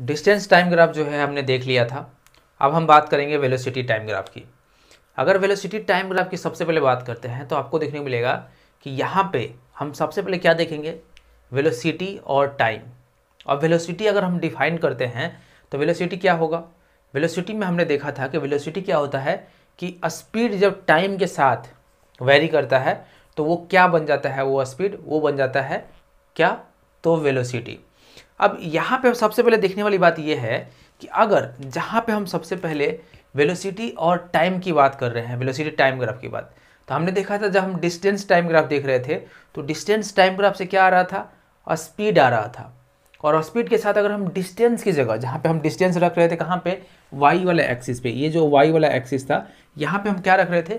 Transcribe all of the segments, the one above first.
Distance time graph जो है हमने देख लिया था अब हम बात करेंगे वेलोसिटी टाइम ग्राफ की अगर वेलोसिटी टाइम ग्राफ की सबसे पहले बात करते हैं तो आपको देखने को मिलेगा कि यहाँ पे हम सबसे पहले क्या देखेंगे वेलोसिटी और टाइम और वेलोसिटी अगर हम डिफाइन करते हैं तो वेलोसिटी क्या होगा वेलोसिटी में हमने देखा था कि वेलोसिटी क्या होता है कि स्पीड जब टाइम के साथ वेरी करता है तो वो क्या बन जाता है वो स्पीड वो बन जाता है क्या तो वेलोसिटी अब यहाँ पे सबसे पहले देखने वाली बात यह है कि अगर जहाँ पे हम सबसे पहले वेलोसिटी और टाइम की बात कर रहे हैं वेलोसिटी टाइम ग्राफ की बात तो हमने देखा था जब हम डिस्टेंस टाइम ग्राफ देख रहे थे तो डिस्टेंस टाइम ग्राफ से क्या आ रहा था स्पीड आ रहा था और स्पीड के साथ अगर हम डिस्टेंस की जगह जहाँ पे हम डिस्टेंस रख रहे थे कहाँ पे वाई वाला एक्सिस पे ये जो वाई वाला एक्सिस था यहाँ पे हम क्या रख रहे थे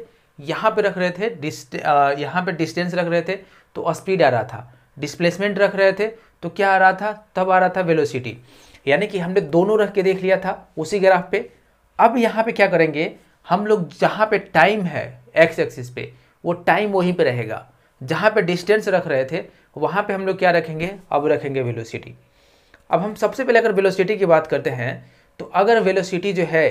यहाँ पे रख रहे थे डिस्ट यहाँ पे डिस्टेंस रख रहे थे तो स्पीड आ रहा था डिस्प्लेसमेंट रख रहे थे तो क्या आ रहा था तब आ रहा था वेलोसिटी यानी कि हमने दोनों रख के देख लिया था उसी ग्राफ पे अब यहाँ पे क्या करेंगे हम लोग जहाँ पे टाइम है एक्स एक्सिस पे वो टाइम वहीं पे रहेगा जहाँ पे डिस्टेंस रख रहे थे वहाँ पे हम लोग क्या रखेंगे अब रखेंगे वेलोसिटी अब हम सबसे पहले अगर वेलोसिटी की बात करते हैं तो अगर वेलोसिटी जो है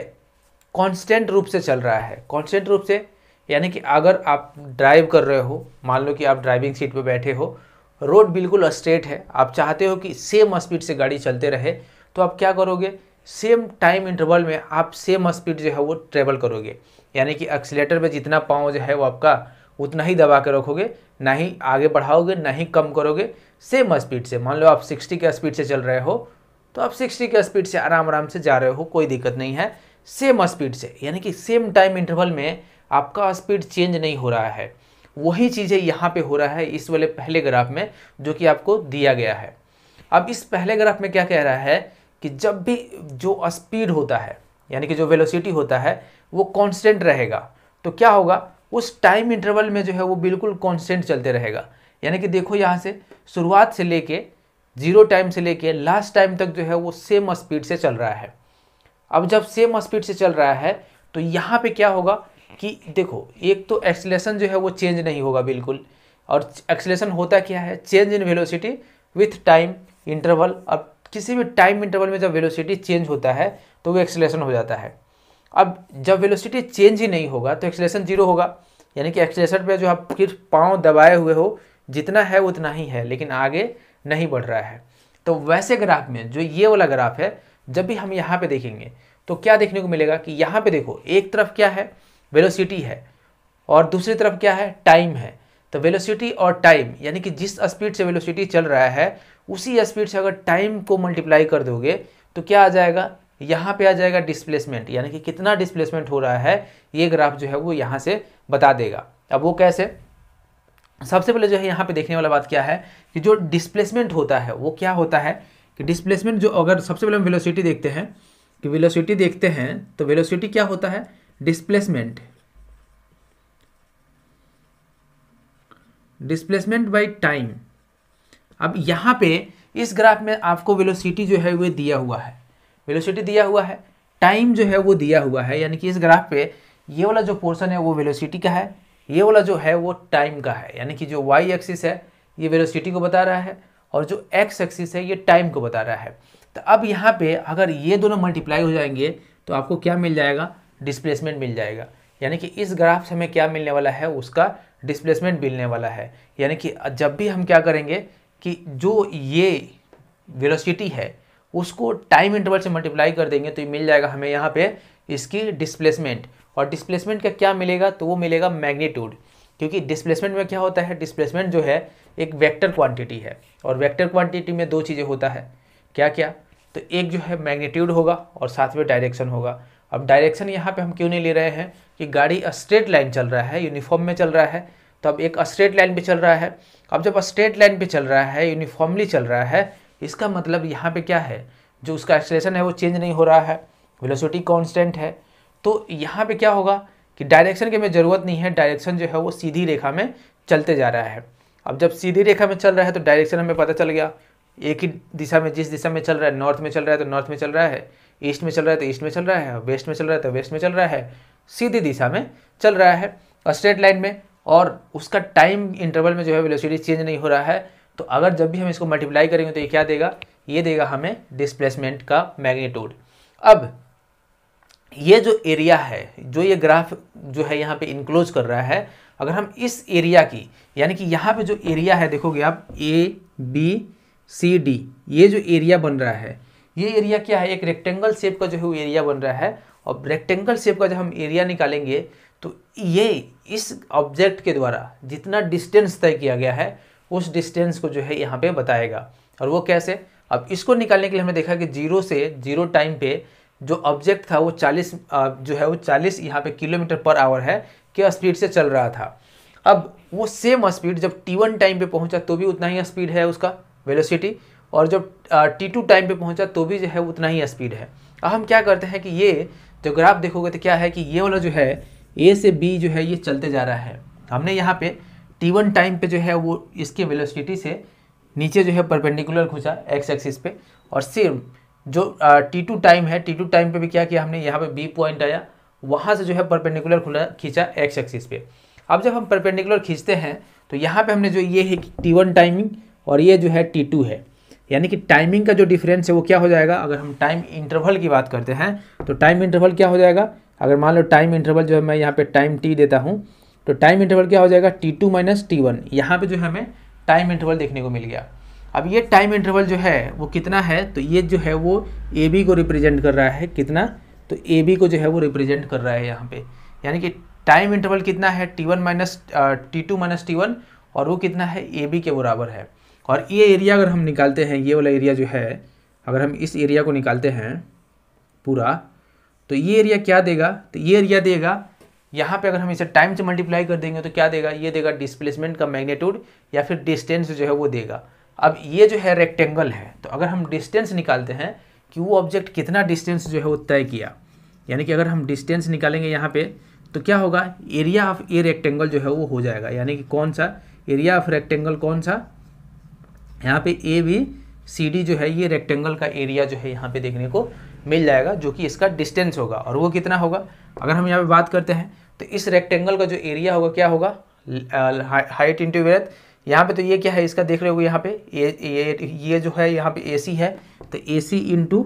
कॉन्स्टेंट रूप से चल रहा है कॉन्स्टेंट रूप से यानी कि अगर आप ड्राइव कर रहे हो मान लो कि आप ड्राइविंग सीट पर बैठे हो रोड बिल्कुल स्ट्रेट है आप चाहते हो कि सेम स्पीड से गाड़ी चलते रहे तो आप क्या करोगे सेम टाइम इंटरवल में आप सेम स्पीड जो है वो ट्रेवल करोगे यानी कि एक्सीटर पर जितना पाँव जो है वो आपका उतना ही दबा के रखोगे ना ही आगे बढ़ाओगे ना ही कम करोगे सेम स्पीड से मान लो आप 60 के स्पीड से चल रहे हो तो आप 60 के स्पीड से आराम आराम से जा रहे हो कोई दिक्कत नहीं है सेम स्पीड से यानी कि सेम टाइम इंटरवल में आपका स्पीड चेंज नहीं हो रहा है वही चीज़ें यहाँ पे हो रहा है इस वाले पहले ग्राफ में जो कि आपको दिया गया है अब इस पहले ग्राफ में क्या कह रहा है कि जब भी जो स्पीड होता है यानी कि जो वेलोसिटी होता है वो कांस्टेंट रहेगा तो क्या होगा उस टाइम इंटरवल में जो है वो बिल्कुल कांस्टेंट चलते रहेगा यानी कि देखो यहाँ से शुरुआत से लेके जीरो टाइम से लेके लास्ट टाइम तक जो है वो सेम स्पीड से चल रहा है अब जब सेम स्पीड से चल रहा है तो यहाँ पे क्या होगा कि देखो एक तो एक्सलेशन जो है वो चेंज नहीं होगा बिल्कुल और एक्सलेशन होता क्या है change in velocity with time interval अब किसी भी टाइम इंटरवल में जब वेलोसिटी चेंज होता है तो वो एक्सलेशन हो जाता है अब जब वेलोसिटी चेंज ही नहीं होगा तो एक्सलेशन जीरो होगा यानी कि एक्सलेशन पर जो आप फिर पाँव दबाए हुए हो जितना है उतना ही है लेकिन आगे नहीं बढ़ रहा है तो वैसे ग्राफ में जो ये वाला ग्राफ है जब भी हम यहाँ पे देखेंगे तो क्या देखने को मिलेगा कि यहाँ पे देखो एक तरफ क्या है वेलोसिटी है और दूसरी तरफ क्या है टाइम है तो वेलोसिटी और टाइम यानी कि जिस स्पीड से वेलोसिटी चल रहा है उसी स्पीड से अगर टाइम को मल्टीप्लाई कर दोगे तो क्या आ जाएगा यहाँ पे आ जाएगा डिस्प्लेसमेंट यानी कि कितना डिस्प्लेसमेंट हो रहा है ये ग्राफ जो है वो यहाँ से बता देगा अब वो कैसे सबसे पहले जो है यहाँ पे देखने वाला बात क्या है कि जो डिस्प्लेसमेंट होता है वो क्या होता है कि डिस्प्लेसमेंट जो अगर सबसे पहले हम वेलोसिटी देखते हैं कि वेलोसिटी देखते हैं तो वेलोसिटी क्या होता है डिस्प्लेसमेंट डिस्प्लेसमेंट बाई टाइम अब यहाँ पे इस ग्राफ में आपको वेलोसिटी जो है वो दिया हुआ है वेलोसिटी दिया हुआ है टाइम जो है वो दिया हुआ है यानी कि इस ग्राफ पे ये वाला जो पोर्शन है वो वेलोसिटी का है ये वाला जो है वो टाइम का है यानी कि जो वाई एक्सिस है ये वेलोसिटी को बता रहा है और जो एक्स एक्सिस है ये टाइम को बता रहा है तो अब यहाँ पे अगर ये दोनों मल्टीप्लाई हो जाएंगे तो आपको क्या मिल जाएगा डिस्प्लेसमेंट मिल जाएगा यानी कि इस ग्राफ से हमें क्या मिलने वाला है उसका डिस्प्लेसमेंट मिलने वाला है यानी कि जब भी हम क्या करेंगे कि जो ये वेलोसिटी है उसको टाइम इंटरवल से मल्टीप्लाई कर देंगे तो ये मिल जाएगा हमें यहाँ पे इसकी डिस्प्लेसमेंट और डिस्प्लेसमेंट का क्या मिलेगा तो वो मिलेगा मैग्नीट्यूड क्योंकि डिस्प्लेसमेंट में क्या होता है डिस्प्लेसमेंट जो है एक वेक्टर क्वांटिटी है और वेक्टर क्वांटिटी में दो चीज़ें होता है क्या क्या तो एक जो है मैग्नीट्यूड होगा और साथ में डायरेक्शन होगा अब डायरेक्शन यहाँ पे हम क्यों नहीं ले रहे हैं कि गाड़ी स्ट्रेट लाइन चल रहा है यूनिफॉर्म में चल रहा है तो अब एक स्ट्रेट लाइन पे चल रहा है अब जब स्ट्रेट लाइन पे चल रहा है यूनिफॉर्मली चल रहा है इसका मतलब यहाँ पे क्या है जो उसका एक्सलेशन है वो चेंज नहीं हो रहा है वेलोसिटी कॉन्स्टेंट है तो यहाँ पर क्या होगा कि डायरेक्शन की हमें ज़रूरत नहीं है डायरेक्शन जो है वो सीधी रेखा में चलते जा रहा है अब जब सीधी रेखा में चल रहा है तो डायरेक्शन हमें पता चल गया एक ही दिशा में जिस दिशा में चल रहा है नॉर्थ में चल रहा है तो नॉर्थ में चल रहा है ईस्ट में चल रहा है तो ईस्ट में चल रहा है वेस्ट में चल रहा है तो वेस्ट में चल रहा है सीधी दिशा में चल रहा है स्ट्रेट लाइन में और उसका टाइम इंटरवल में जो है वेलोसिटी चेंज नहीं हो रहा है तो अगर जब भी हम इसको मल्टीप्लाई करेंगे तो ये क्या देगा ये देगा हमें डिस्प्लेसमेंट का मैग्नीट्यूड अब ये जो एरिया है जो ये ग्राफ जो है यहाँ पे इंक्लोज कर रहा है अगर हम इस एरिया की यानी कि यहाँ पे जो एरिया है देखोगे आप ए बी सी डी ये जो एरिया बन रहा है ये एरिया क्या है एक रेक्टेंगल शेप का जो है वो एरिया बन रहा है और रेक्टेंगल शेप का जब हम एरिया निकालेंगे तो ये इस ऑब्जेक्ट के द्वारा जितना डिस्टेंस तय किया गया है उस डिस्टेंस को जो है यहाँ पे बताएगा और वो कैसे अब इसको निकालने के लिए हमने देखा कि जीरो से जीरो टाइम पे जो ऑब्जेक्ट था वो चालीस जो है वो चालीस यहाँ पे किलोमीटर पर आवर है के स्पीड से चल रहा था अब वो सेम स्पीड जब टी वन टाइम पे पहुँचा तो भी उतना ही स्पीड है उसका वेलोसिटी और जब टी टू टाइम पे पहुंचा तो भी जो है उतना ही स्पीड है अब हम क्या करते हैं कि ये जो ग्राफ देखोगे तो क्या है कि ये वाला जो है ए से बी जो है ये चलते जा रहा है हमने यहाँ पे टी वन टाइम पे जो है वो इसके वेलोसिटी से नीचे जो है परपेंडिकुलर घुसा एक्स एक्सिस पे और सेम जो टी टू टाइम है टी टू टाइम पे भी क्या किया हमने यहाँ पे बी पॉइंट आया वहाँ से जो है परपेंडिकुलर खुला खींचा एक्स एक्सिस पे अब जब हम परपेंडिकुलर खींचते हैं तो यहाँ पे हमने जो ये है टी वन टाइमिंग और ये जो है टी टू है यानी कि टाइमिंग का जो डिफरेंस है वो क्या हो जाएगा अगर हम टाइम इंटरवल की बात करते हैं तो टाइम इंटरवल क्या हो जाएगा अगर मान लो टाइम इंटरवल जो है मैं यहाँ पे टाइम टी देता हूँ तो टाइम इंटरवल क्या हो जाएगा T two minus T one यहाँ पर जो है हमें टाइम इंटरवल देखने को मिल गया अब ये टाइम इंटरवल जो है वो कितना है तो ये जो है वो ए बी को रिप्रेजेंट कर रहा है कितना तो ए बी को जो है वो रिप्रेजेंट कर रहा है यहाँ पे यानी कि टाइम इंटरवल कितना है T one minus T two minus T one और वो कितना है ए बी के बराबर है और ये एरिया अगर हम निकालते हैं ये वाला एरिया जो है अगर हम इस एरिया को निकालते हैं पूरा तो ये एरिया क्या देगा तो ये एरिया देगा यहाँ पे अगर हम इसे टाइम से मल्टीप्लाई कर देंगे तो क्या देगा ये देगा डिस्प्लेसमेंट का मैग्नीट्यूड या फिर डिस्टेंस जो है वो देगा अब ये जो है रेक्टेंगल है तो अगर हम डिस्टेंस निकालते हैं कि वो ऑब्जेक्ट कितना डिस्टेंस जो है वो तय किया यानी कि अगर हम डिस्टेंस निकालेंगे यहाँ पर तो क्या होगा एरिया ऑफ ए रेक्टेंगल जो है वो हो जाएगा यानी कि कौन सा एरिया ऑफ रेक्टेंगल कौन सा यहाँ पे ए भी सी डी जो है ये रेक्टेंगल का एरिया जो है यहाँ पे देखने को मिल जाएगा जो कि इसका डिस्टेंस होगा और वो कितना होगा अगर हम यहाँ पे बात करते हैं तो इस रेक्टेंगल का जो एरिया होगा क्या होगा हाइट इंटू वेथ यहाँ पे तो ये क्या है इसका देख रहे हो यहाँ पे ये ये जो है यहाँ पे ए सी है तो ए सी इंटू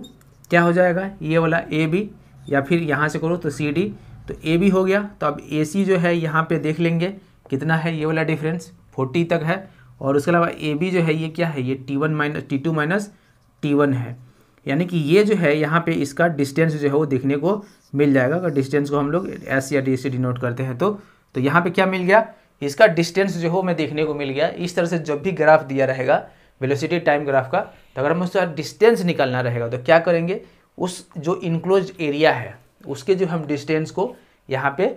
क्या हो जाएगा ये वाला ए बी या फिर यहाँ से करो तो सी डी तो ए बी हो गया तो अब ए सी जो है यहाँ पे देख लेंगे कितना है ये वाला डिफरेंस फोर्टी तक है और उसके अलावा ए बी जो है ये क्या है ये T one minus T two minus T one है यानी कि ये जो है यहाँ पे इसका डिस्टेंस जो है वो देखने को मिल जाएगा अगर डिस्टेंस को हम लोग एस या डी से डिनोट करते हैं तो तो यहाँ पे क्या मिल गया इसका डिस्टेंस जो है हमें देखने को मिल गया इस तरह से जब भी ग्राफ दिया रहेगा वेलोसिटी टाइम ग्राफ का तो अगर हमें उसका डिस्टेंस निकालना रहेगा तो क्या करेंगे उस जो इनक्लोज एरिया है उसके जो हम डिस्टेंस को यहाँ पर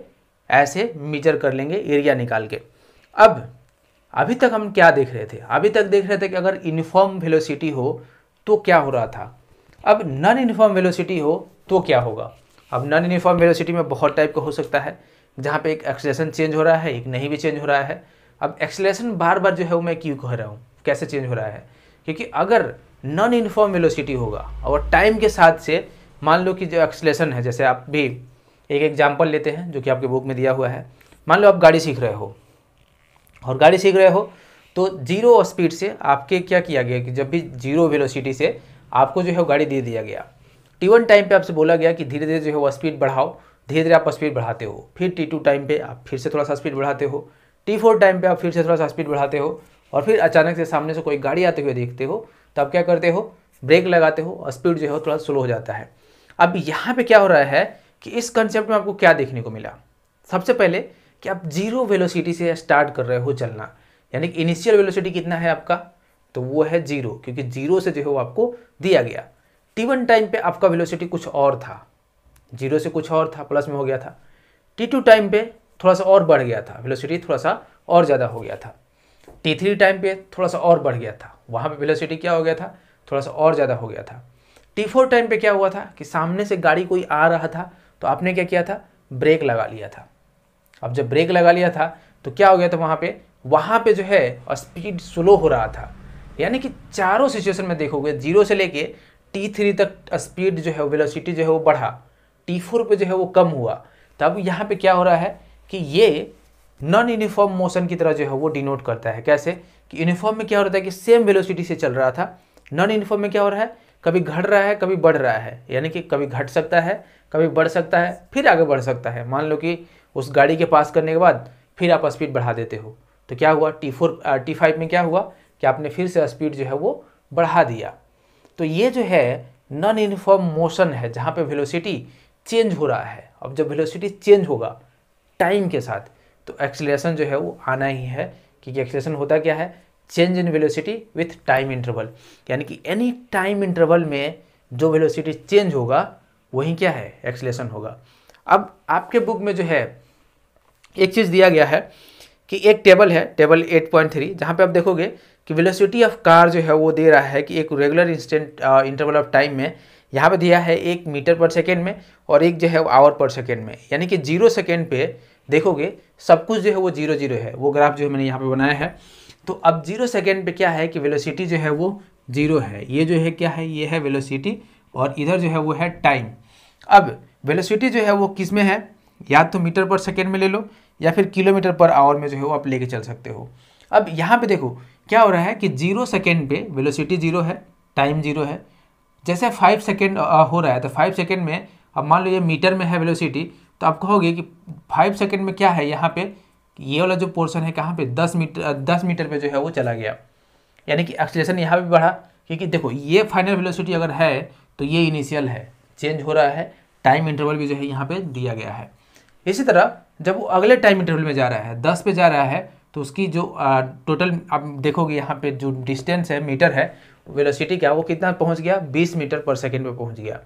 ऐसे मेजर कर लेंगे एरिया निकाल के अब अभी तक हम क्या देख रहे थे अभी तक देख रहे थे कि अगर यूनिफॉर्म वेलोसिटी हो तो क्या हो रहा था अब नॉन यूनिफॉर्म वेलोसिटी हो तो क्या होगा अब नॉन यूनिफॉर्म वेलोसिटी में बहुत टाइप का हो सकता है जहाँ पे एक एक्सलेशन चेंज हो रहा है एक नहीं भी चेंज हो रहा है अब एक्सलेशन बार बार जो है वो मैं क्यों कह रहा हूँ कैसे चेंज हो रहा है क्योंकि अगर नॉन यूनिफॉर्म वेलोसिटी होगा और टाइम के साथ से मान लो कि जो एक्सलेशन है जैसे आप भी एक एग्जाम्पल लेते हैं जो कि आपके बुक में दिया हुआ है मान लो आप गाड़ी सीख रहे हो और गाड़ी सीख रहे हो तो जीरो स्पीड से आपके क्या किया गया कि जब भी जीरो वेलोसिटी से आपको जो है गाड़ी दे दिया गया टी वन टाइम पे आपसे बोला गया कि धीरे धीरे जो है वो स्पीड बढ़ाओ धीरे धीरे आप स्पीड बढ़ाते हो फिर टी टू टाइम पे आप फिर से थोड़ा सा स्पीड बढ़ाते हो टी फोर टाइम पे आप फिर से थोड़ा सा स्पीड बढ़ाते हो और फिर अचानक से सामने से कोई गाड़ी आते हुए देखते हो तब क्या करते हो ब्रेक लगाते हो स्पीड जो है थोड़ा स्लो हो जाता है अब यहाँ पर क्या हो रहा है कि इस कंसेप्ट में आपको क्या देखने को मिला सबसे पहले कि आप जीरो वेलोसिटी से स्टार्ट कर रहे हो चलना यानी कि इनिशियल वेलोसिटी कितना है आपका तो वो है जीरो क्योंकि जीरो से जो है वो आपको दिया गया टी वन टाइम पे आपका वेलोसिटी कुछ और था जीरो से कुछ और था प्लस में हो गया था टी टू टाइम पे थोड़ा सा और बढ़ गया था वेलोसिटी थोड़ा सा और ज़्यादा हो गया था टी थ्री टाइम पे थोड़ा सा और बढ़ गया था वहाँ पे वेलोसिटी क्या हो गया था थोड़ा सा और ज़्यादा हो गया था टी फोर टाइम पे क्या हुआ था कि सामने से गाड़ी कोई आ रहा था तो आपने क्या किया था ब्रेक लगा लिया था अब जब ब्रेक लगा लिया था तो क्या हो गया था वहाँ पे वहाँ पे जो है स्पीड स्लो हो रहा था यानी कि चारों सिचुएशन में देखोगे जीरो से लेके टी थ्री तक स्पीड जो है वेलोसिटी जो है वो बढ़ा टी फोर पर जो है वो कम हुआ तब यहाँ पे क्या हो रहा है कि ये नॉन यूनिफॉर्म मोशन की तरह जो है वो डिनोट करता है कैसे कि यूनिफॉर्म में क्या हो रहा था कि सेम वेलोसिटी से चल रहा था नॉन यूनिफॉर्म में क्या हो रहा है कभी घट रहा है कभी बढ़ रहा है यानी कि कभी घट सकता है कभी बढ़ सकता है फिर आगे बढ़ सकता है मान लो कि उस गाड़ी के पास करने के बाद फिर आप स्पीड बढ़ा देते हो तो क्या हुआ टी फोर टी फाइव में क्या हुआ कि आपने फिर से स्पीड जो है वो बढ़ा दिया तो ये जो है नॉन यूनिफॉर्म मोशन है जहाँ पे वेलोसिटी चेंज हो रहा है अब जब वेलोसिटी चेंज होगा टाइम के साथ तो एक्सेलरेशन जो है वो आना ही है क्योंकि एक्सेलरेशन होता क्या है change in velocity with time interval यानी कि एनी टाइम इंटरवल में जो वेलोसिटी चेंज होगा वही क्या है एक्सलेशन होगा अब आपके बुक में जो है एक चीज़ दिया गया है कि एक टेबल है टेबल 8.3 पॉइंट जहाँ पर आप देखोगे कि वेलोसिटी ऑफ कार जो है वो दे रहा है कि एक regular instant interval of time में यहाँ पे दिया है एक मीटर पर सेकेंड में और एक जो है वो आवर पर सेकेंड में यानी कि जीरो सेकेंड पे देखोगे सब कुछ जो है वो जीरो जीरो है वो ग्राफ जो है मैंने यहाँ पे बनाया है तो अब जीरो सेकेंड पे क्या है कि वेलोसिटी जो है वो जीरो है ये जो है क्या है ये है वेलोसिटी और इधर जो है वो है टाइम अब वेलोसिटी जो है वो किस में है या तो मीटर पर सेकेंड में ले लो या फिर किलोमीटर पर आवर में जो है वो आप लेके चल सकते हो अब यहाँ पे देखो क्या हो रहा है कि जीरो सेकेंड पे वेलोसिटी जीरो है टाइम जीरो है जैसे फाइव सेकेंड हो रहा है तो फाइव सेकेंड में अब मान लो ये मीटर में है वेलोसिटी तो आप कहोगे कि फाइव सेकेंड में क्या है यहाँ पे ये वाला जो पोर्सन है कहाँ पे दस मीटर दस मीटर पे जो है वो चला गया यानी कि एक्सलेशन यहाँ पर बढ़ा क्योंकि देखो ये फाइनल वेलोसिटी अगर है तो ये इनिशियल है चेंज हो रहा है टाइम इंटरवल भी जो है यहाँ पर दिया गया है इसी तरह जब वो अगले टाइम इंटरवल में जा रहा है दस पे जा रहा है तो उसकी जो आ, टोटल आप देखोगे यहाँ पे जो डिस्टेंस है मीटर है वेलोसिटी का वो कितना पहुँच गया बीस मीटर पर सेकेंड पर पहुँच गया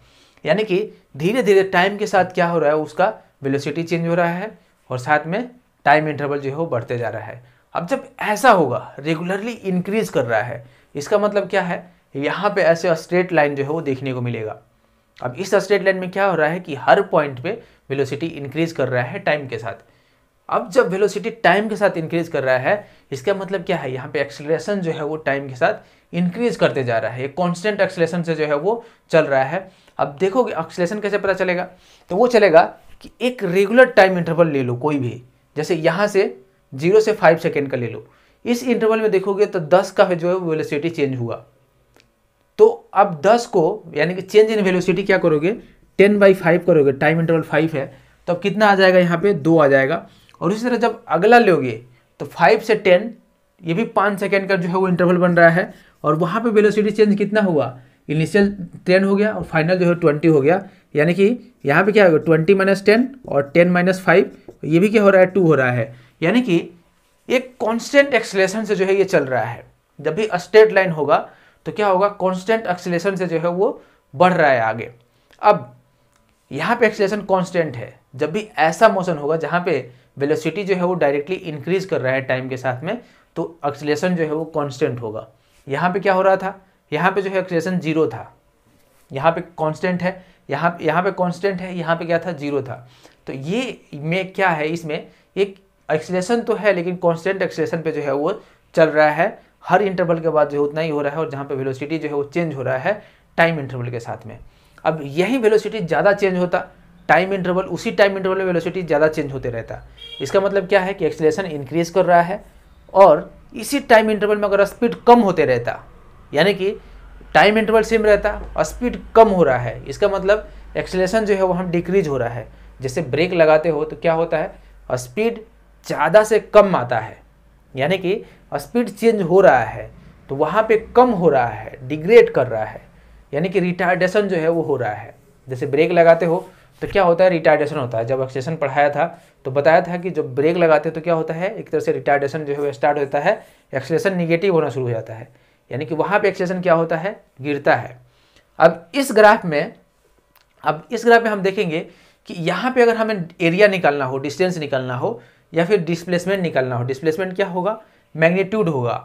यानी कि धीरे धीरे टाइम के साथ क्या हो रहा है उसका वेलोसिटी चेंज हो रहा है और साथ में टाइम इंटरवल जो है वो बढ़ते जा रहा है अब जब ऐसा होगा रेगुलरली इंक्रीज कर रहा है इसका मतलब क्या है यहाँ पे ऐसे स्ट्रेट लाइन जो है वो देखने को मिलेगा अब इस स्ट्रेट लाइन में क्या हो रहा है कि हर पॉइंट पे वेलोसिटी इंक्रीज कर रहा है टाइम के साथ अब जब वेलोसिटी टाइम के साथ इंक्रीज कर रहा है इसका मतलब क्या है यहाँ पे एक्सेलरेशन जो है वो टाइम के साथ इंक्रीज करते जा रहा है ये कॉन्स्टेंट एक्सलेशन से जो है वो चल रहा है अब देखोगे एक्सलेशन कैसे पता चलेगा तो वो चलेगा कि एक रेगुलर टाइम इंटरवल ले लो कोई भी जैसे यहाँ से जीरो से फाइव सेकेंड का ले लो इस इंटरवल में देखोगे तो दस का जो है वेलोसिटी चेंज हुआ अब दस को यानी कि चेंज इन वेलोसिटी क्या करोगे टेन बाई फाइव करोगे टाइम इंटरवल फाइव है तो अब कितना आ जाएगा यहाँ पे दो आ जाएगा और इसी तरह जब अगला लोगे तो फाइव से टेन ये भी पाँच सेकेंड का जो है वो इंटरवल बन रहा है और वहाँ पे वेलोसिटी चेंज कितना हुआ इनिशियल टेन हो गया और फाइनल जो है ट्वेंटी हो गया यानी कि यहाँ पे क्या होगा ट्वेंटी माइनस टेन और टेन माइनस फाइव ये भी क्या हो रहा है टू हो रहा है यानी कि एक कांस्टेंट एक्सलेशन से जो है ये चल रहा है जब भी स्ट्रेट लाइन होगा तो क्या होगा कॉन्स्टेंट एक्सीलेशन से जो है वो बढ़ रहा है आगे अब यहाँ पे एक्सीलेशन कांस्टेंट है जब भी ऐसा मोशन होगा जहाँ पे वेलोसिटी जो है वो डायरेक्टली इंक्रीज कर रहा है टाइम के साथ में तो एक्सीलेशन जो है वो कांस्टेंट होगा यहाँ पे क्या हो रहा था यहाँ पे जो है एक्सीलेशन जीरो था यहाँ पे कॉन्स्टेंट है यहाँ यहाँ पे कॉन्स्टेंट है यहाँ पे क्या था जीरो था तो ये में क्या है इसमें एक एक्सीलेशन तो है लेकिन कॉन्स्टेंट एक्सीलेशन पे जो है वो चल रहा है हर इंटरवल के बाद जो उतना ही हो रहा है और जहाँ पर वेलोसिटी जो है वो चेंज हो रहा है टाइम इंटरवल के साथ में अब यही वेलोसिटी ज़्यादा चेंज होता टाइम इंटरवल उसी टाइम इंटरवल में वेलोसिटी ज़्यादा चेंज होते रहता इसका मतलब क्या है कि एक्सलेशन इंक्रीज कर रहा है और इसी टाइम इंटरवल में अगर स्पीड कम होते रहता यानी कि टाइम इंटरवल सेम रहता और स्पीड कम हो रहा है इसका मतलब एक्सलेशन जो है वो हम डिक्रीज हो रहा है जैसे ब्रेक लगाते हो तो क्या होता है स्पीड ज़्यादा से कम आता है यानी कि स्पीड चेंज हो रहा है तो वहाँ पे कम हो रहा है डिग्रेड कर रहा है यानी कि रिटार्डेशन जो है वो हो रहा है जैसे ब्रेक लगाते हो तो क्या होता है रिटार्डेशन होता है जब एक्सेशन पढ़ाया था तो बताया था कि जब ब्रेक लगाते हैं तो क्या होता है एक तरह से रिटार्डेशन जो है वो स्टार्ट होता है एक्सेशन निगेटिव होना शुरू हो जाता है यानी कि वहाँ पर एक्सेशन क्या होता है गिरता है अब इस ग्राफ में अब इस ग्राफ में हम देखेंगे कि यहाँ पे अगर हमें एरिया निकालना हो डिस्टेंस निकालना हो या फिर डिस्प्लेसमेंट निकालना हो डिस्प्लेसमेंट क्या होगा मैग्नीट्यूड होगा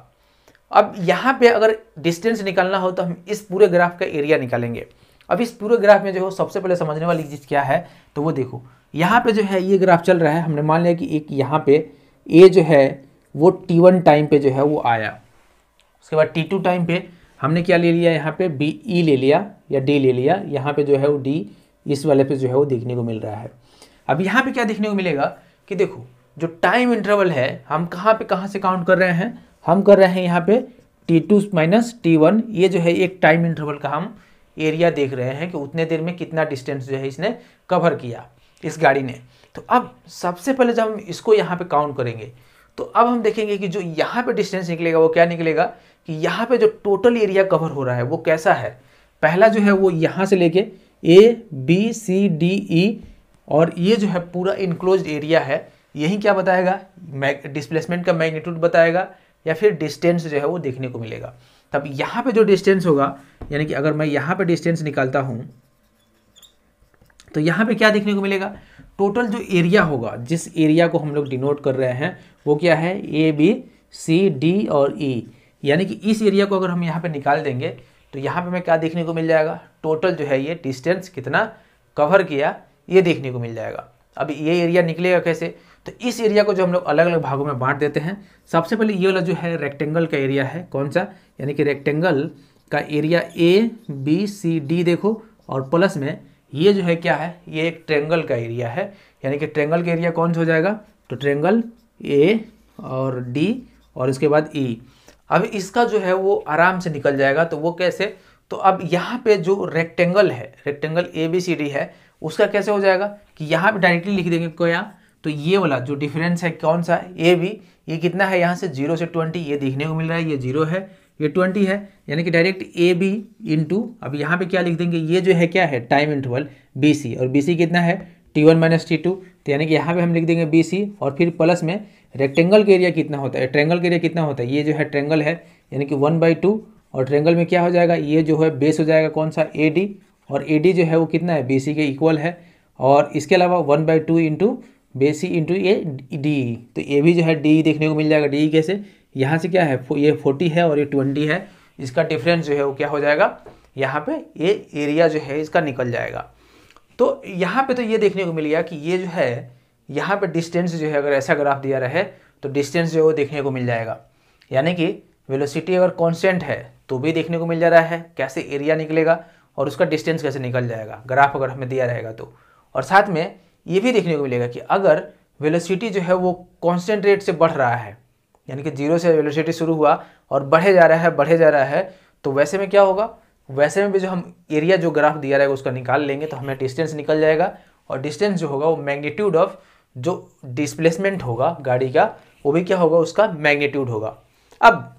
अब यहाँ पे अगर डिस्टेंस निकालना हो तो हम इस पूरे ग्राफ का एरिया निकालेंगे अब इस पूरे ग्राफ में जो हो सबसे पहले समझने वाली चीज़ क्या है तो वो देखो यहाँ पे जो है ये ग्राफ चल रहा है हमने मान लिया कि एक यहाँ पे ए जो है वो टी वन टाइम पे जो है वो आया उसके बाद टी टू टाइम पे हमने क्या ले लिया यहाँ पे बी ई e ले लिया या डी ले लिया यहाँ पे जो है वो डी इस वाले पे जो है वो देखने को मिल रहा है अब यहाँ पे क्या देखने को मिलेगा कि देखो जो टाइम इंटरवल है हम कहाँ पे कहाँ से काउंट कर रहे हैं हम कर रहे हैं यहाँ पे T two minus T one ये जो है एक टाइम इंटरवल का हम एरिया देख रहे हैं कि उतने देर में कितना डिस्टेंस जो है इसने कवर किया इस गाड़ी ने तो अब सबसे पहले जब हम इसको यहाँ पे काउंट करेंगे तो अब हम देखेंगे कि जो यहाँ पे डिस्टेंस निकलेगा वो क्या निकलेगा कि यहाँ पे जो टोटल एरिया कवर हो रहा है वो कैसा है पहला जो है वो यहाँ से लेके ए बी सी डी ई और ये जो है पूरा इनक्लोज एरिया है यही क्या बताएगा डिस्प्लेसमेंट का मैग्नीट्यूड बताएगा या फिर डिस्टेंस जो है वो देखने को मिलेगा तब यहाँ पे जो डिस्टेंस होगा यानी कि अगर मैं यहाँ पे डिस्टेंस निकालता हूँ तो यहाँ पे क्या देखने को मिलेगा टोटल जो एरिया होगा जिस एरिया को हम लोग डिनोट कर रहे हैं वो क्या है ए बी सी डी और ई e. यानी कि इस एरिया को अगर हम यहाँ पर निकाल देंगे तो यहाँ पर हमें क्या देखने को मिल जाएगा टोटल जो है ये डिस्टेंस कितना कवर किया ये देखने को मिल जाएगा अब ये एरिया निकलेगा कैसे तो इस एरिया को जो हम लोग अलग अलग भागों में बांट देते हैं सबसे पहले ये वाला जो है रेक्टेंगल का एरिया है कौन सा यानी कि रेक्टेंगल का area A B C D देखो और प्लस में ये जो है क्या है ये एक ट्रेंगल का एरिया है यानी कि ट्रेंगल का एरिया कौन सा हो जाएगा तो ट्रेंगल ए और डी और इसके बाद ई e। अब इसका जो है वो आराम से निकल जाएगा तो वो कैसे तो अब यहाँ पे जो रेक्टेंगल है rectangle A B C D है उसका कैसे हो जाएगा कि यहाँ पे डायरेक्टली लिख देंगे क्या तो ये वाला जो डिफरेंस है कौन सा ए बी ये कितना है यहाँ से जीरो से ट्वेंटी ये देखने को मिल रहा है ये जीरो है ये ट्वेंटी है यानी कि डायरेक्ट ए बी इंटू अब यहाँ पे क्या लिख देंगे ये जो है क्या है टाइम इंटरवल बी सी और बी सी कितना है T one minus T two तो यानी कि यहाँ पे हम लिख देंगे बी सी और फिर प्लस में रेक्टेंगल का एरिया कितना होता है ट्रेंगल का एरिया कितना होता है ये जो है ट्रेंगल है यानी कि वन बाई टू और ट्रेंगल में क्या हो जाएगा ये जो है बेस हो जाएगा कौन सा ए डी और ए डी जो है वो कितना है बी सी के इक्वल है और इसके अलावा one by two into B C into A D तो ये भी जो है डी देखने को मिल जाएगा डी कैसे यहाँ से क्या है ये फोर्टी है और ये ट्वेंटी है इसका डिफरेंस जो है वो क्या हो जाएगा यहाँ पे ये एरिया जो है इसका निकल जाएगा तो यहाँ पे तो ये देखने को मिल गया कि ये जो है यहाँ पे डिस्टेंस जो है अगर ऐसा ग्राफ दिया रहे तो डिस्टेंस जो है वो देखने को मिल जाएगा यानी कि वेलोसिटी अगर कॉन्स्टेंट है तो भी देखने को मिल जा रहा है कैसे एरिया निकलेगा और उसका डिस्टेंस कैसे निकल जाएगा ग्राफ अगर हमें दिया रहेगा तो और साथ में ये भी देखने को मिलेगा कि अगर वेलोसिटी जो है वो कॉन्स्टेंट रेट से बढ़ रहा है यानी कि जीरो से वेलोसिटी शुरू हुआ और बढ़े जा रहा है बढ़े जा रहा है तो वैसे में क्या होगा वैसे में भी जो हम एरिया जो ग्राफ दिया रहेगा उसका निकाल लेंगे तो हमें डिस्टेंस निकल जाएगा और डिस्टेंस जो होगा वो मैग्नीट्यूड ऑफ जो डिस्प्लेसमेंट होगा गाड़ी का वो भी क्या होगा उसका मैग्नीट्यूड होगा अब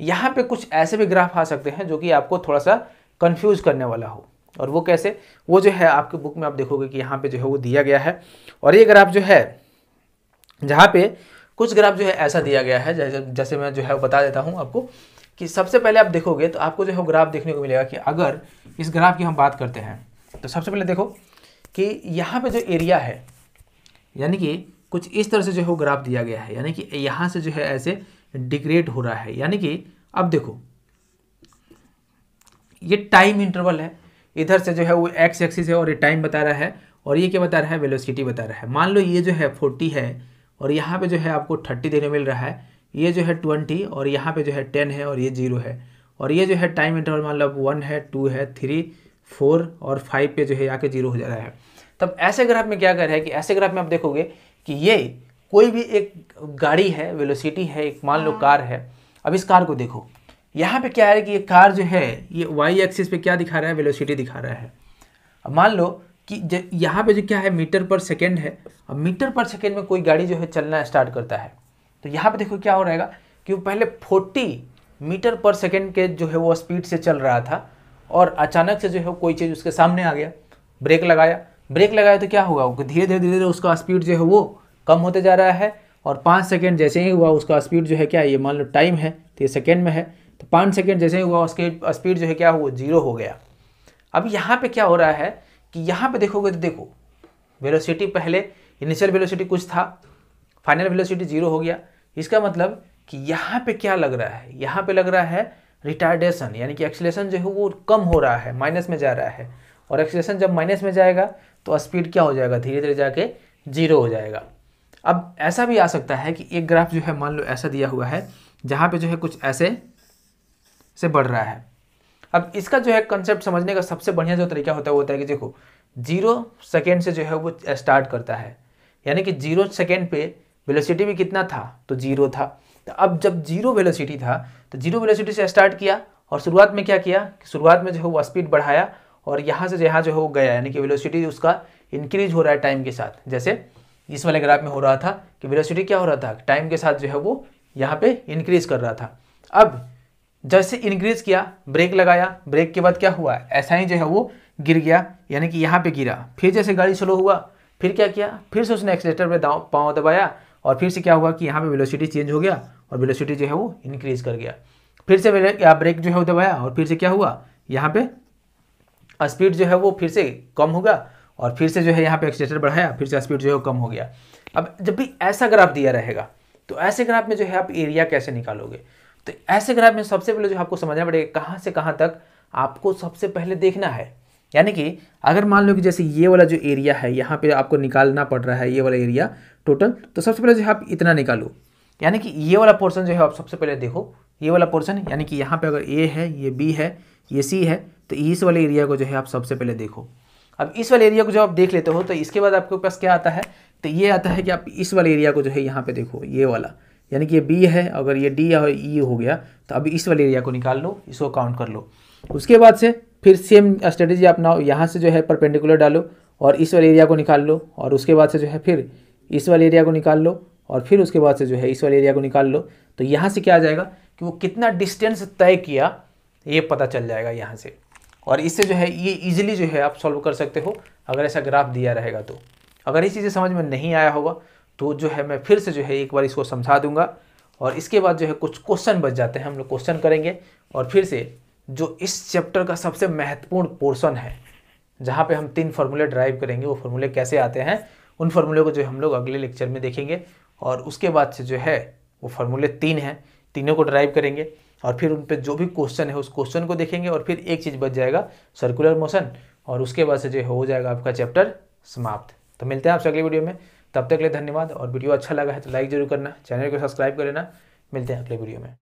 यहाँ पे कुछ ऐसे भी ग्राफ आ सकते हैं जो कि आपको थोड़ा सा कंफ्यूज करने वाला हो और वो कैसे वो जो है आपके बुक में आप देखोगे कि यहाँ पे जो है वो दिया गया है और ये ग्राफ जो है जहाँ पे कुछ ग्राफ जो है ऐसा दिया गया है जैसे जैसे मैं जो है बता देता हूँ आपको कि सबसे पहले आप देखोगे तो आपको जो है ग्राफ देखने को मिलेगा कि अगर इस ग्राफ की हम बात करते हैं तो सबसे पहले देखो कि यहाँ पे जो एरिया है यानी कि कुछ इस तरह से जो है वो ग्राफ दिया गया है यानी कि यहाँ से जो है ऐसे डिग्रेड हो रहा है यानी कि अब देखो ये टाइम इंटरवल है इधर से जो है वो एक्स एक्सिस है और ये टाइम बता रहा है और ये क्या बता रहा है वेलोसिटी बता रहा है मान लो ये जो है फोर्टी है और यहाँ पे जो है आपको थर्टी देने मिल रहा है ये जो है ट्वेंटी और यहाँ पे जो है टेन है और ये जीरो है और ये जो है टाइम इंटरवल मान लो वन है टू है थ्री फोर और फाइव पे जो है आके जीरो हो जा रहा है तब ऐसे ग्राफ में क्या कर रहा है कि ऐसे ग्राफ में आप देखोगे कि ये कोई भी एक गाड़ी है वेलोसिटी है एक मान लो हाँ। कार है अब इस कार को देखो यहाँ पे क्या है कि ये कार जो है ये वाई एक्सिस पे क्या दिखा रहा है वेलोसिटी दिखा रहा है अब मान लो कि यहाँ पे जो क्या है मीटर पर सेकेंड है अब मीटर पर सेकेंड में कोई गाड़ी जो है चलना स्टार्ट करता है तो यहाँ पे देखो क्या हो रहेगा कि वो पहले 40 मीटर पर सेकेंड के जो है वो स्पीड से चल रहा था और अचानक से जो है कोई चीज़ उसके सामने आ गया ब्रेक लगाया ब्रेक लगाया तो क्या होगा धीरे धीरे धीरे धीरे उसका स्पीड जो है वो कम होते जा रहा है और पाँच सेकेंड जैसे ही हुआ उसका स्पीड जो है क्या ये मान लो टाइम है तो ये सेकेंड में है पाँच सेकेंड जैसे ही हुआ उसके स्पीड जो है क्या वो जीरो हो गया अब यहाँ पे क्या हो रहा है कि यहाँ पे देखोगे तो देखो वेलोसिटी पहले इनिशियल वेलोसिटी कुछ था फाइनल वेलोसिटी जीरो हो गया इसका मतलब कि यहाँ पे क्या लग रहा है यहाँ पे लग रहा है रिटार्डेशन यानी कि एक्सलेशन जो है वो कम हो रहा है माइनस में जा रहा है और एक्सलेशन जब माइनस में जाएगा तो स्पीड क्या हो जाएगा धीरे धीरे जाके जीरो हो जाएगा अब ऐसा भी आ सकता है कि एक ग्राफ जो है मान लो ऐसा दिया हुआ है जहाँ पे जो है कुछ ऐसे से बढ़ रहा है अब इसका जो है कंसेप्ट समझने का सबसे बढ़िया जो तरीका होता है वो होता है कि देखो जीरो सेकेंड से जो है वो स्टार्ट करता है यानी कि जीरो सेकेंड पे वेलोसिटी भी कितना था तो जीरो था तो अब जब जीरो वेलोसिटी था तो जीरो वेलोसिटी से स्टार्ट किया और शुरुआत में क्या किया कि शुरुआत में जो है वो स्पीड बढ़ाया और यहाँ से जहाँ जो है वो गया यानी कि वेलोसिटी उसका इंक्रीज हो रहा है टाइम के साथ जैसे इस वाले ग्राफ में हो रहा था कि वेलोसिटी क्या हो रहा था टाइम के साथ जो है वो यहाँ पे इंक्रीज कर रहा था अब जैसे इंक्रीज किया ब्रेक लगाया ब्रेक के बाद क्या हुआ ऐसा ही जो है वो गिर गया यानी कि यहाँ पे गिरा फिर जैसे गाड़ी स्लो हुआ फिर क्या किया फिर से उसने एक्सीटर में पाँव दबाया और फिर से क्या हुआ कि यहाँ पे वेलोसिटी चेंज हो गया और वेलोसिटी जो है वो इंक्रीज कर गया फिर से ब्रेक जो है वो दबाया और फिर से क्या हुआ यहाँ पे स्पीड जो है वो फिर से कम होगा और फिर से जो है यहाँ पे एक्सीटर बढ़ाया फिर से स्पीड जो है वो कम हो गया अब जब भी ऐसा ग्राफ दिया रहेगा तो ऐसे ग्राफ में जो है आप एरिया कैसे निकालोगे तो ऐसे ग्राफ में सबसे पहले जो आपको समझना पड़ेगा कहाँ से कहाँ तक आपको सबसे पहले देखना है यानी कि अगर मान लो कि जैसे ये वाला जो एरिया है यहाँ पे आपको निकालना पड़ रहा है ये वाला एरिया टोटल तो सबसे पहले जो है आप इतना निकालो यानी कि ये वाला पोर्शन जो है आप सबसे पहले देखो ये वाला पोर्शन यानी कि यहाँ पे अगर ए है ये बी है ये सी है तो इस वाले एरिया को जो है आप सबसे पहले देखो अब इस वाले एरिया को जब आप देख लेते हो तो इसके बाद आपके पास क्या आता है तो ये आता है कि आप इस वाले एरिया को जो है यहाँ पे देखो ये वाला यानी कि ये बी है अगर ये डी या ई e हो गया तो अभी इस वाले एरिया को निकाल लो इसको काउंट कर लो उसके बाद से फिर सेम स्ट्रेटेजी अपनाओ यहाँ से जो है परपेंडिकुलर डालो और इस वाले एरिया को निकाल लो और उसके बाद से जो है फिर इस वाले एरिया को निकाल लो और फिर उसके बाद से जो है इस वाले एरिया को निकाल लो तो यहाँ से क्या आ जाएगा कि वो कितना डिस्टेंस तय किया ये पता चल जाएगा यहाँ से और इससे जो है ये इजीली जो है आप सॉल्व कर सकते हो अगर ऐसा ग्राफ दिया रहेगा तो अगर ये चीज़ें समझ में नहीं आया होगा तो जो है मैं फिर से जो है एक बार इसको समझा दूंगा और इसके बाद जो है कुछ क्वेश्चन बच जाते हैं हम लोग क्वेश्चन करेंगे और फिर से जो इस चैप्टर का सबसे महत्वपूर्ण पोर्शन है जहाँ पे हम तीन फार्मूले ड्राइव करेंगे वो फार्मूले कैसे आते हैं उन फार्मूले को जो हम लोग अगले लेक्चर में देखेंगे और उसके बाद से जो है वो फार्मूले तीन हैं तीनों को ड्राइव करेंगे और फिर उन पर जो भी क्वेश्चन है उस क्वेश्चन को देखेंगे और फिर एक चीज़ बच जाएगा सर्कुलर मोशन और उसके बाद से जो हो जाएगा आपका चैप्टर समाप्त तो मिलते हैं आपसे अगले वीडियो में तब तक के लिए धन्यवाद और वीडियो अच्छा लगा है तो लाइक जरूर करना चैनल को सब्सक्राइब कर लेना मिलते हैं अगले वीडियो में